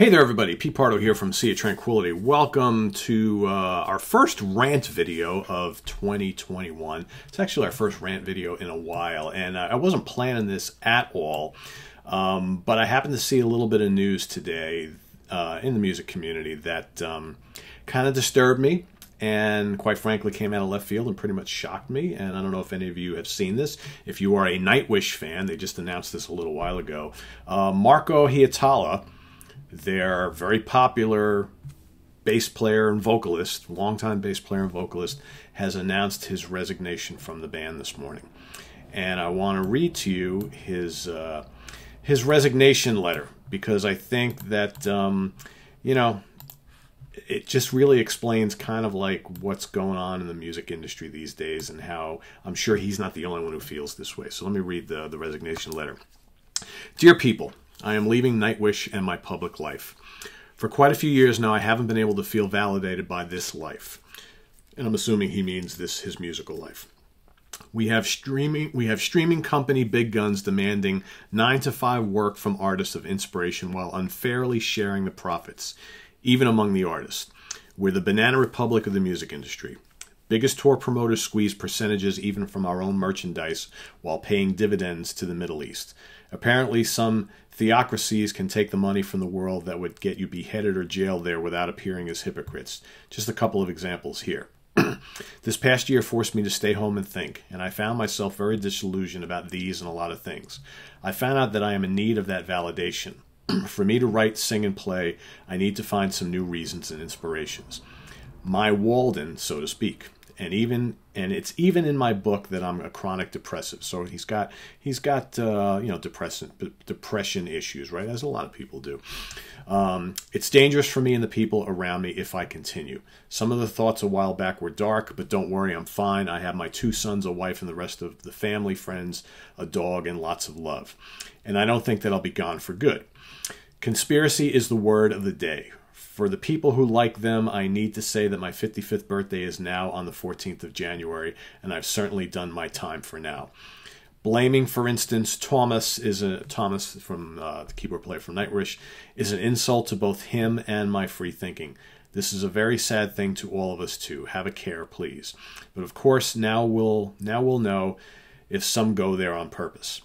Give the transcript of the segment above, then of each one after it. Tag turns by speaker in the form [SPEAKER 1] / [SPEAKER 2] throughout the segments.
[SPEAKER 1] Hey there everybody, Pete Pardo here from Sea of Tranquility. Welcome to uh, our first rant video of 2021. It's actually our first rant video in a while, and I wasn't planning this at all, um, but I happened to see a little bit of news today uh, in the music community that um, kind of disturbed me and quite frankly came out of left field and pretty much shocked me. And I don't know if any of you have seen this. If you are a Nightwish fan, they just announced this a little while ago. Uh, Marco Hiatala, they're very popular bass player and vocalist, longtime bass player and vocalist, has announced his resignation from the band this morning. And I want to read to you his uh, his resignation letter because I think that um, you know it just really explains kind of like what's going on in the music industry these days and how I'm sure he's not the only one who feels this way. So let me read the, the resignation letter. Dear people, I am leaving Nightwish and my public life. For quite a few years now, I haven't been able to feel validated by this life. And I'm assuming he means this his musical life. We have streaming we have streaming company big guns demanding 9 to 5 work from artists of inspiration while unfairly sharing the profits even among the artists. We're the banana republic of the music industry. Biggest tour promoters squeeze percentages even from our own merchandise while paying dividends to the Middle East. Apparently some theocracies can take the money from the world that would get you beheaded or jailed there without appearing as hypocrites. Just a couple of examples here. this past year forced me to stay home and think, and I found myself very disillusioned about these and a lot of things. I found out that I am in need of that validation. For me to write, sing, and play, I need to find some new reasons and inspirations. My Walden, so to speak and even and it's even in my book that I'm a chronic depressive. So he's got he's got uh, you know depression depression issues, right? As a lot of people do. Um, it's dangerous for me and the people around me if I continue. Some of the thoughts a while back were dark, but don't worry, I'm fine. I have my two sons, a wife, and the rest of the family, friends, a dog, and lots of love. And I don't think that I'll be gone for good. Conspiracy is the word of the day. For the people who like them, I need to say that my 55th birthday is now on the 14th of January, and I've certainly done my time for now. Blaming, for instance, Thomas is a Thomas from uh, the keyboard player from Nightwish is an insult to both him and my free thinking. This is a very sad thing to all of us too. Have a care, please. But of course, now we'll now we'll know if some go there on purpose.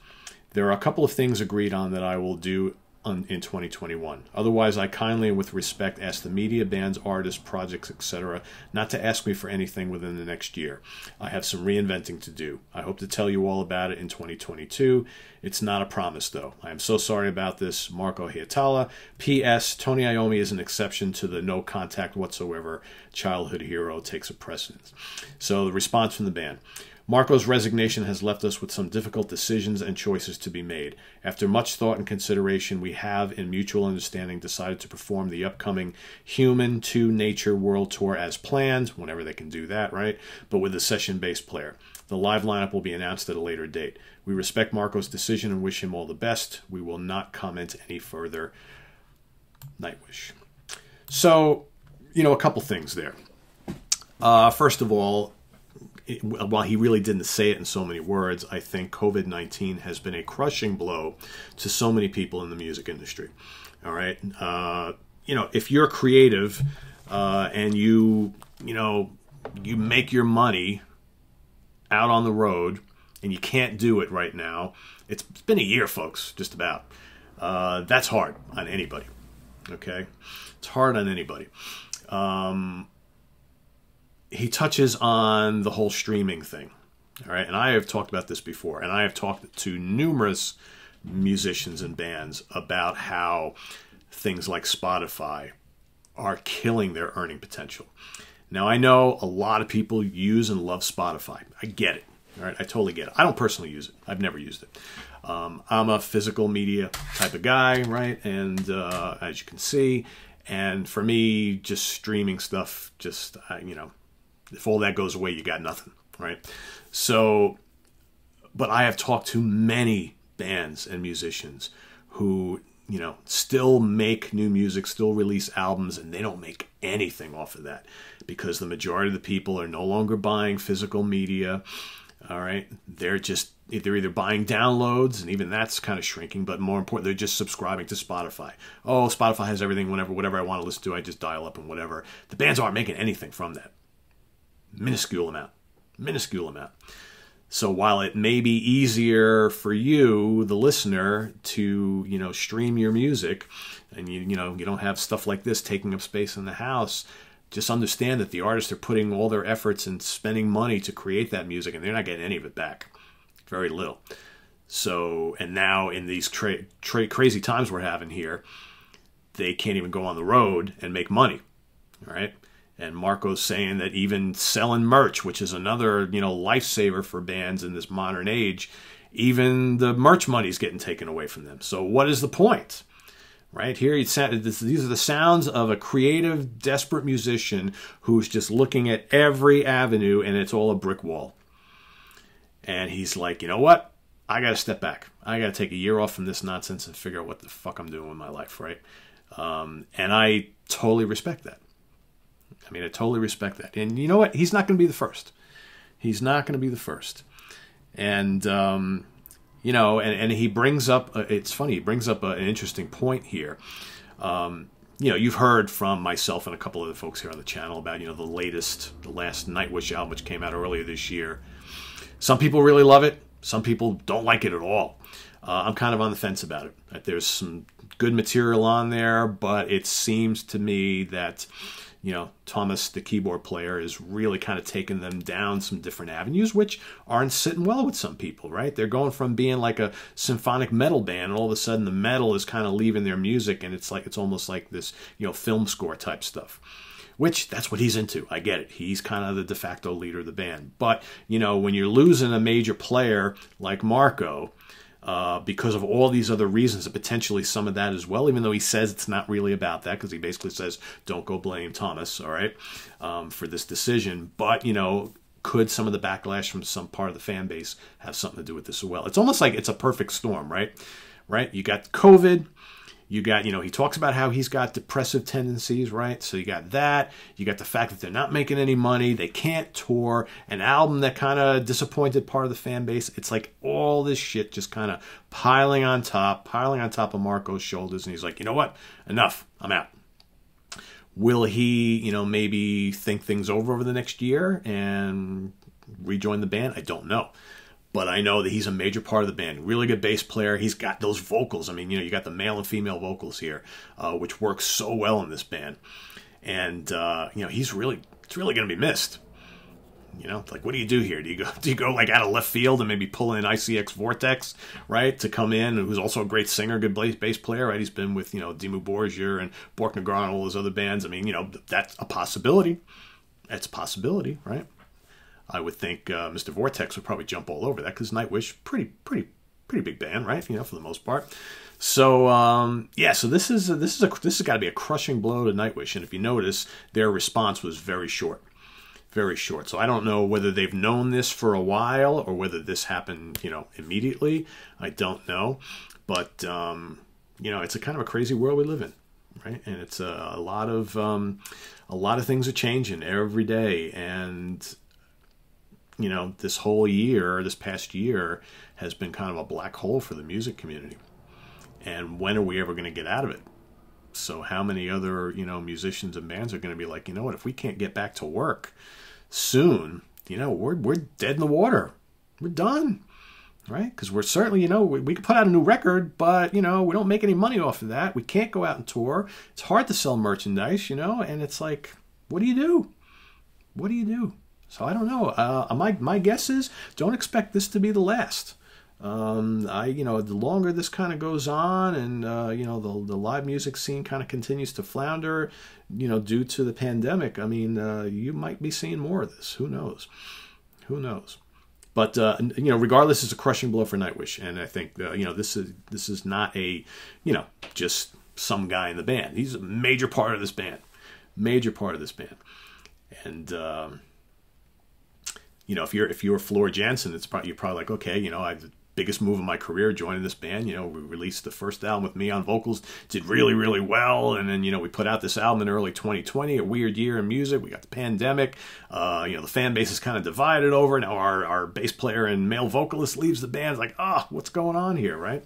[SPEAKER 1] There are a couple of things agreed on that I will do in 2021. Otherwise, I kindly and with respect ask the media, bands, artists, projects, etc., not to ask me for anything within the next year. I have some reinventing to do. I hope to tell you all about it in 2022. It's not a promise, though. I am so sorry about this, Marco Hiatala. P.S. Tony Iommi is an exception to the no contact whatsoever childhood hero takes a precedence. So the response from the band. Marco's resignation has left us with some difficult decisions and choices to be made. After much thought and consideration, we have, in mutual understanding, decided to perform the upcoming Human to Nature World Tour as planned, whenever they can do that, right? But with a session based player. The live lineup will be announced at a later date. We respect Marco's decision and wish him all the best. We will not comment any further. Nightwish. So, you know, a couple things there. Uh, first of all, it, while he really didn't say it in so many words, I think COVID 19 has been a crushing blow to so many people in the music industry. All right. Uh, you know, if you're creative uh, and you, you know, you make your money out on the road and you can't do it right now, it's, it's been a year, folks, just about. Uh, that's hard on anybody. Okay. It's hard on anybody. Um, he touches on the whole streaming thing. All right, and I have talked about this before, and I have talked to numerous musicians and bands about how things like Spotify are killing their earning potential. Now, I know a lot of people use and love Spotify. I get it. All right, I totally get it. I don't personally use it. I've never used it. Um, I'm a physical media type of guy, right? And uh, as you can see, and for me, just streaming stuff, just uh, you know, if all that goes away, you got nothing, right? So, but I have talked to many bands and musicians who, you know, still make new music, still release albums, and they don't make anything off of that because the majority of the people are no longer buying physical media. All right. They're just, they're either buying downloads, and even that's kind of shrinking, but more important, they're just subscribing to Spotify. Oh, Spotify has everything whenever, whatever I want to listen to, I just dial up and whatever. The bands aren't making anything from that minuscule amount, minuscule amount. So while it may be easier for you, the listener, to you know stream your music, and you you know you don't have stuff like this taking up space in the house, just understand that the artists are putting all their efforts and spending money to create that music, and they're not getting any of it back, very little. So and now in these crazy times we're having here, they can't even go on the road and make money, all right? and Marco's saying that even selling merch, which is another you know lifesaver for bands in this modern age, even the merch money's getting taken away from them. So what is the point? Right here, these are the sounds of a creative, desperate musician who's just looking at every avenue and it's all a brick wall. And he's like, you know what? I got to step back. I got to take a year off from this nonsense and figure out what the fuck I'm doing with my life, right? Um, and I totally respect that. I mean, I totally respect that. And you know what? He's not going to be the first. He's not going to be the first. And, um, you know, and, and he brings up, a, it's funny, he brings up a, an interesting point here. Um, you know, you've heard from myself and a couple of the folks here on the channel about, you know, the latest, the last Nightwish album, which came out earlier this year. Some people really love it. Some people don't like it at all. Uh, I'm kind of on the fence about it. There's some good material on there, but it seems to me that you know, Thomas, the keyboard player, is really kind of taking them down some different avenues, which aren't sitting well with some people, right? They're going from being like a symphonic metal band, and all of a sudden the metal is kind of leaving their music, and it's like it's almost like this, you know, film score type stuff. Which that's what he's into. I get it. He's kind of the de facto leader of the band. But, you know, when you're losing a major player like Marco, uh, because of all these other reasons, and potentially some of that as well, even though he says it's not really about that, because he basically says, don't go blame Thomas, all right, um, for this decision. But, you know, could some of the backlash from some part of the fan base have something to do with this as well? It's almost like it's a perfect storm, right? Right? You got COVID, you got, you know, he talks about how he's got depressive tendencies, right? So you got that. You got the fact that they're not making any money, they can't tour, an album that kind of disappointed part of the fan base. It's like all this shit just kind of piling on top, piling on top of Marco's shoulders. And he's like, you know what? Enough. I'm out will he you know maybe think things over over the next year and rejoin the band i don't know but I know that he's a major part of the band. Really good bass player. He's got those vocals. I mean, you know, you got the male and female vocals here, uh, which works so well in this band. And uh, you know, he's really it's really gonna be missed. You know, like what do you do here? Do you go do you go like out of left field and maybe pull in ICX Vortex, right, to come in, who's also a great singer, good bass player, right? He's been with, you know, Dimmu Borgir and Bork and all those other bands. I mean, you know, that's a possibility. That's a possibility, right? I would think uh, Mr. Vortex would probably jump all over that because Nightwish, pretty, pretty, pretty big band, right? You know, for the most part. So um, yeah, so this is a, this is a this has got to be a crushing blow to Nightwish, and if you notice, their response was very short, very short. So I don't know whether they've known this for a while or whether this happened, you know, immediately. I don't know, but um, you know, it's a kind of a crazy world we live in, right? And it's a, a lot of um, a lot of things are changing every day, and you know, this whole year, this past year, has been kind of a black hole for the music community. And when are we ever going to get out of it? So, how many other, you know, musicians and bands are going to be like, you know what, if we can't get back to work soon, you know, we're, we're dead in the water. We're done, right? Because we're certainly, you know, we, we could put out a new record, but, you know, we don't make any money off of that. We can't go out and tour. It's hard to sell merchandise, you know, and it's like, what do you do? What do you do? So I don't know. Uh, my my guess is don't expect this to be the last. Um, I you know the longer this kind of goes on, and uh, you know the the live music scene kind of continues to flounder, you know due to the pandemic. I mean, uh, you might be seeing more of this. Who knows? Who knows? But uh, you know, regardless, it's a crushing blow for Nightwish, and I think uh, you know this is this is not a you know just some guy in the band. He's a major part of this band, major part of this band, and. Um, you know, if you're if you're Floor Jansen, it's probably you're probably like, okay, you know, I the biggest move in my career joining this band. You know, we released the first album with me on vocals, did really really well, and then you know we put out this album in early 2020, a weird year in music. We got the pandemic. Uh, you know, the fan base is kind of divided over now. Our our bass player and male vocalist leaves the band. It's like, ah, oh, what's going on here, right?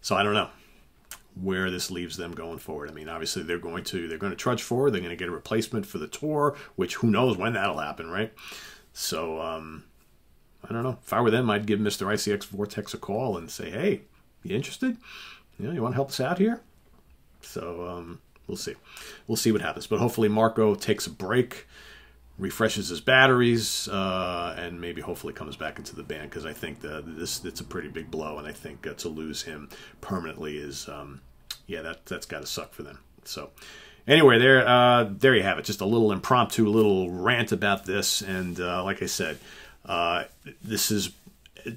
[SPEAKER 1] So I don't know where this leaves them going forward. I mean, obviously they're going to they're going to trudge forward. They're going to get a replacement for the tour, which who knows when that'll happen, right? So um, I don't know. If I were them, I'd give Mr. ICX Vortex a call and say, hey, you interested? You know, you want to help us out here? So um, we'll see. We'll see what happens. But hopefully Marco takes a break, refreshes his batteries, uh, and maybe hopefully comes back into the band because I think the, this it's a pretty big blow, and I think uh, to lose him permanently is, um, yeah, that that's got to suck for them. So anyway, there uh, there you have it. Just a little impromptu little rant about this. And uh, like I said, uh, this is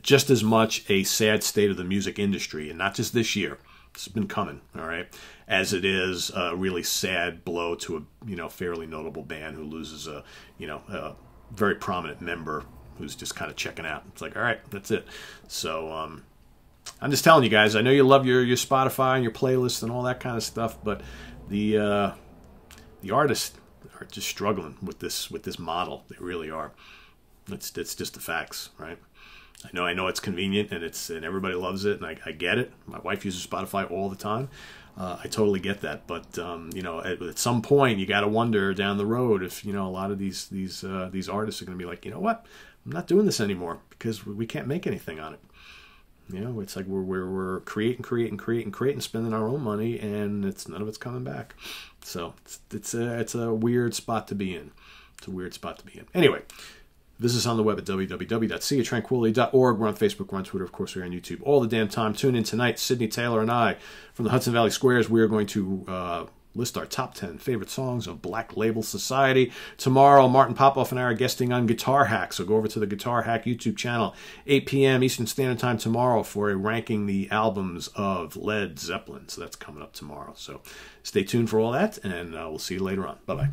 [SPEAKER 1] just as much a sad state of the music industry, and not just this year. It's been coming, all right, as it is a really sad blow to a you know fairly notable band who loses a you know a very prominent member who's just kind of checking out. It's like, all right, that's it. So. Um, I'm just telling you guys, I know you love your, your Spotify and your playlists and all that kind of stuff, but the uh, the artists are just struggling with this with this model. They really are. It's it's just the facts, right? I know I know it's convenient and it's and everybody loves it and I, I get it. My wife uses Spotify all the time. Uh, I totally get that, but um, you know, at, at, some point you got to wonder down the road if you know a lot of these these uh, these artists are going to be like, you know what, I'm not doing this anymore because we can't make anything on it. You know, it's like we're we're we're creating, creating, creating, creating, spending our own money, and it's none of it's coming back. So it's it's a it's a weird spot to be in. It's a weird spot to be in. Anyway, this is on the web at www.seatranquility.org. We're on Facebook, we're on Twitter, of course, we're on YouTube all the damn time. Tune in tonight, Sydney Taylor and I from the Hudson Valley Squares. We are going to uh, list our top 10 favorite songs of Black Label Society. Tomorrow, Martin Popoff and I are guesting on Guitar Hack, so go over to the Guitar Hack YouTube channel, 8 p.m. Eastern Standard Time tomorrow for a ranking the albums of Led Zeppelin. So that's coming up tomorrow. So stay tuned for all that, and uh, we'll see you later on. Bye-bye.